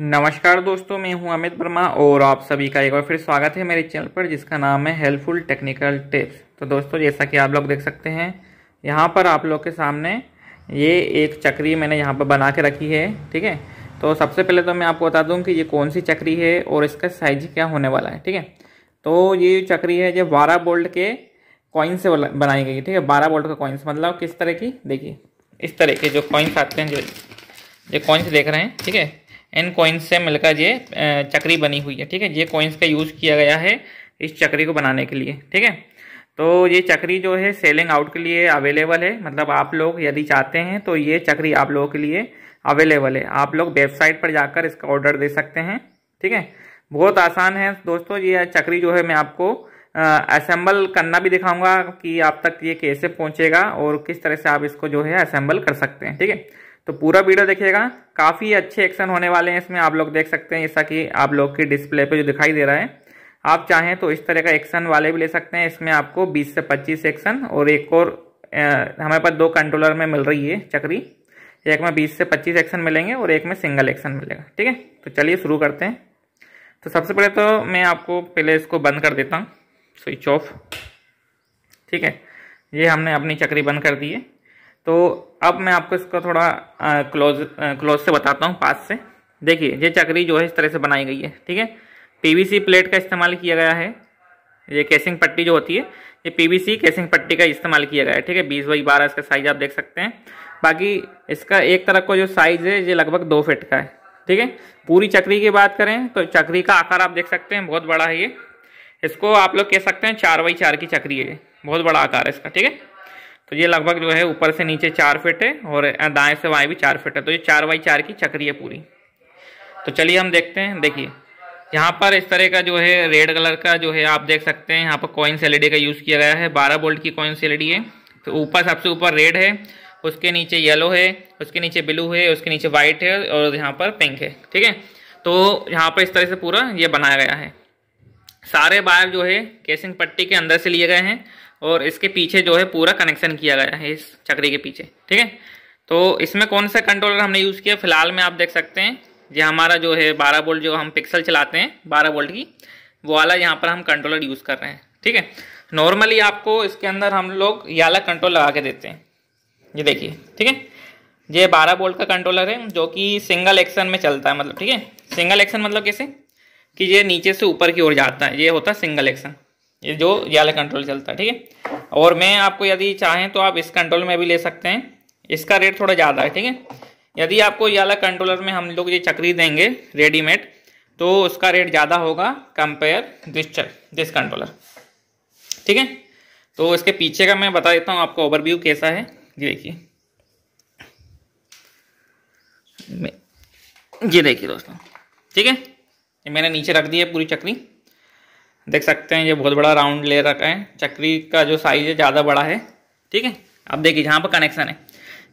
नमस्कार दोस्तों मैं हूं अमित वर्मा और आप सभी का एक बार फिर स्वागत है मेरे चैनल पर जिसका नाम है हेल्पफुल टेक्निकल टिप्स तो दोस्तों जैसा कि आप लोग देख सकते हैं यहां पर आप लोग के सामने ये एक चक्री मैंने यहां पर बना के रखी है ठीक है तो सबसे पहले तो मैं आपको बता दूँ कि ये कौन सी चक्री है और इसका साइज क्या होने वाला है ठीक है तो ये चक्री है जो बारह बोल्ट के कॉइन से बनाई गई ठीक है बारह बोल्ट का कॉइन्स मतलब किस तरह की देखिए इस तरह के जो कॉइन्स आते हैं जो ये कॉइन्स देख रहे हैं ठीक है इन कॉइन्स से मिलकर ये चक्री बनी हुई है ठीक है ये कॉइन्स का यूज़ किया गया है इस चक्री को बनाने के लिए ठीक है तो ये चक्री जो है सेलिंग आउट के लिए अवेलेबल है मतलब आप लोग यदि चाहते हैं तो ये चक्री आप लोगों के लिए अवेलेबल है आप लोग वेबसाइट पर जाकर इसका ऑर्डर दे सकते हैं ठीक है बहुत आसान है दोस्तों ये चक्री जो है मैं आपको असेंबल करना भी दिखाऊंगा कि आप तक ये कैसे पहुंचेगा और किस तरह से आप इसको जो है असेंबल कर सकते हैं ठीक है तो पूरा वीडियो देखिएगा काफ़ी अच्छे एक्शन होने वाले हैं इसमें आप लोग देख सकते हैं जैसा कि आप लोग की डिस्प्ले पे जो दिखाई दे रहा है आप चाहें तो इस तरह का एक्शन वाले भी ले सकते हैं इसमें आपको 20 से 25 एक्शन और एक और हमारे पास दो कंट्रोलर में मिल रही है चक्री एक में बीस से पच्चीस एक्शन मिलेंगे और एक में सिंगल एक्शन मिलेगा ठीक है तो चलिए शुरू करते हैं तो सबसे पहले तो मैं आपको पहले इसको बंद कर देता हूँ स्विच ऑफ ठीक है ये हमने अपनी चक्री बंद कर दी है तो अब मैं आपको इसका थोड़ा क्लोज क्लोज से बताता हूँ पास से देखिए ये चक्री जो है इस तरह से बनाई गई है ठीक है पीवीसी प्लेट का इस्तेमाल किया गया है ये केसिंग पट्टी जो होती है ये पीवीसी केसिंग पट्टी का इस्तेमाल किया गया है ठीक है बीस बाई बारह इसका साइज आप देख सकते हैं बाकी इसका एक तरफ का जो साइज है ये लगभग दो फिट का है ठीक है पूरी चक्री की बात करें तो चक्री का आकार आप देख सकते हैं बहुत बड़ा है ये इसको आप लोग कह सकते हैं चार बाई चार की चक्री है बहुत बड़ा आकार है इसका ठीक है तो ये लगभग जो है ऊपर से नीचे चार फिट है और दाएं से बाएं भी चार फिट है तो ये चार बाई चार की चक्री है पूरी तो चलिए हम देखते हैं देखिए यहाँ पर इस तरह का जो है रेड कलर का जो है आप देख सकते हैं यहाँ पर कॉइन सेलेडी e का यूज़ किया गया है बारह बोल्ट की कॉइन सेलेडी e है तो ऊपर सबसे ऊपर रेड है उसके नीचे येलो है उसके नीचे ब्लू है उसके नीचे वाइट है और यहाँ पर पिंक है ठीक है तो यहाँ पर इस तरह से पूरा ये बनाया गया है सारे बायर जो है केसिंग पट्टी के अंदर से लिए गए हैं और इसके पीछे जो है पूरा कनेक्शन किया गया है इस चक्री के पीछे ठीक है तो इसमें कौन सा कंट्रोलर हमने यूज़ किया फिलहाल में आप देख सकते हैं ये हमारा जो है बारह वोल्ट जो हम पिक्सल चलाते हैं बारह वोल्ट की वो वाला यहाँ पर हम कंट्रोलर यूज़ कर रहे हैं ठीक है नॉर्मली आपको इसके अंदर हम लोग ये कंट्रोल लगा के देते हैं ये देखिए ठीक है ये बारह वोल्ट का कंट्रोलर है जो कि सिंगल एक्शन में चलता है मतलब ठीक है सिंगल एक्शन मतलब कैसे कि ये नीचे से ऊपर की ओर जाता है ये होता है सिंगल एक्शन ये जो ये कंट्रोल चलता है ठीक है और मैं आपको यदि चाहें तो आप इस कंट्रोल में भी ले सकते हैं इसका रेट थोड़ा ज़्यादा है ठीक है यदि आपको ये कंट्रोलर में हम लोग ये चक्री देंगे रेडीमेड तो उसका रेट ज़्यादा होगा compare this check this controller ठीक है तो इसके पीछे का मैं बता देता हूँ आपको ओवरव्यू कैसा है ये देखिए ये देखिए दोस्तों ठीक है मैंने नीचे रख दी है पूरी चक्री देख सकते हैं ये बहुत बड़ा राउंड ले रखा है चक्री का जो साइज है ज़्यादा बड़ा है ठीक है अब देखिए जहाँ पर कनेक्शन है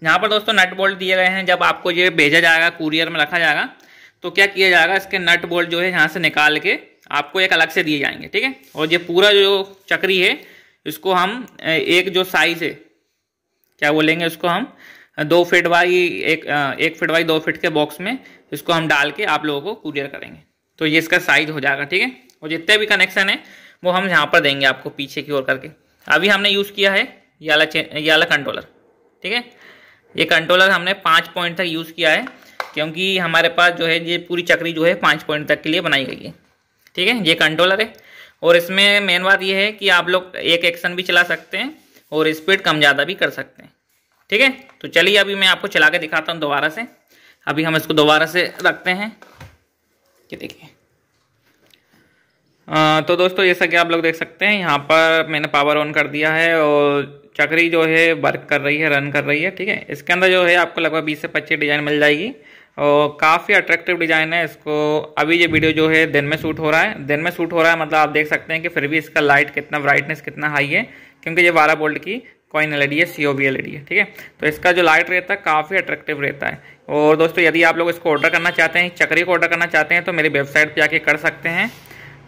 यहाँ पर दोस्तों नट बोल्ट दिए गए हैं जब आपको ये भेजा जाएगा कुरियर में रखा जाएगा तो क्या किया जाएगा इसके नट बोल्ट जो है यहाँ से निकाल के आपको एक अलग से दिए जाएंगे ठीक है और ये पूरा जो चक्री है इसको हम एक जो साइज है क्या बोलेंगे उसको हम दो फिट बाई एक एक फिट बाई दो फिट के बॉक्स में इसको हम डाल के आप लोगों को कुरियर करेंगे तो ये इसका साइज हो जाएगा ठीक है और जितने भी कनेक्शन है वो हम यहाँ पर देंगे आपको पीछे की ओर करके अभी हमने यूज़ किया है याला चे याला कंट्रोलर ठीक है ये कंट्रोलर हमने पाँच पॉइंट तक यूज़ किया है क्योंकि हमारे पास जो है ये पूरी चक्री जो है पाँच पॉइंट तक के लिए बनाई गई है ठीक है ये कंट्रोलर है और इसमें मेन बात ये है कि आप लोग एक एक्शन भी चला सकते हैं और स्पीड कम ज़्यादा भी कर सकते हैं ठीक है तो चलिए अभी मैं आपको चला के दिखाता हूँ दोबारा से अभी हम इसको दोबारा से रखते हैं कि देखिए तो दोस्तों जैसा कि आप लोग देख सकते हैं यहाँ पर मैंने पावर ऑन कर दिया है और चक्री जो है वर्क कर रही है रन कर रही है ठीक है इसके अंदर जो है आपको लगभग बीस से पच्चीस डिज़ाइन मिल जाएगी और काफ़ी अट्रैक्टिव डिज़ाइन है इसको अभी ये वीडियो जो है दिन में शूट हो रहा है दिन में शूट हो रहा है मतलब आप देख सकते हैं कि फिर भी इसका लाइट कितना ब्राइटनेस कितना हाई है क्योंकि ये बारह बोल्ट की कॉइन एल है सी ओ बी एल है ठीक है तो इसका जो लाइट रहता है काफ़ी अट्रैक्टिव रहता है और दोस्तों यदि आप लोग इसको ऑर्डर करना चाहते हैं चक्री को ऑर्डर करना चाहते हैं तो मेरी वेबसाइट पर आके कर सकते हैं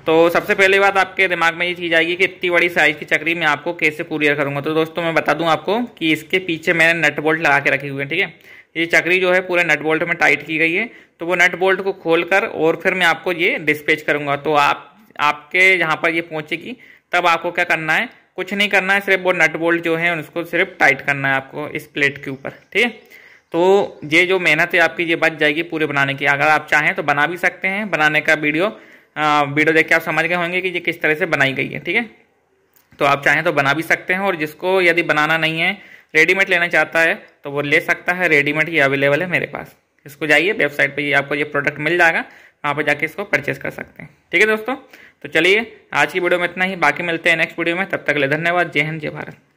तो सबसे पहले बात आपके दिमाग में ये चीज़ आएगी कि इतनी बड़ी साइज़ की चक्री मैं आपको कैसे कुरियर करूँगा तो दोस्तों मैं बता दूँ आपको कि इसके पीछे मैंने नट बोल्ट लगा के रखे हुए हैं ठीक है ये चक्री जो है पूरे नट बोल्ट में टाइट की गई है तो वो नट बोल्ट को खोल कर और फिर मैं आपको ये डिस्पेच करूँगा तो आप आपके यहाँ पर ये पहुँचेगी तब आपको क्या करना है कुछ नहीं करना है सिर्फ वो नट बोल्ट जो है उसको सिर्फ टाइट करना है आपको इस प्लेट के ऊपर ठीक है तो ये जो मेहनत है आपकी ये बच जाएगी पूरे बनाने की अगर आप चाहें तो बना भी सकते हैं बनाने का वीडियो वीडियो देख के आप समझ गए होंगे कि ये किस तरह से बनाई गई है ठीक है तो आप चाहें तो बना भी सकते हैं और जिसको यदि बनाना नहीं है रेडीमेड लेना चाहता है तो वो ले सकता है रेडीमेड ही अवेलेबल है मेरे पास इसको जाइए वेबसाइट पे आपको ये प्रोडक्ट मिल जाएगा वहाँ पर जाके इसको परचेस कर सकते हैं ठीक है दोस्तों तो चलिए आज की वीडियो में इतना ही बाकी मिलते हैं नेक्स्ट वीडियो में तब तक ले धन्यवाद जय हिंद जय भारत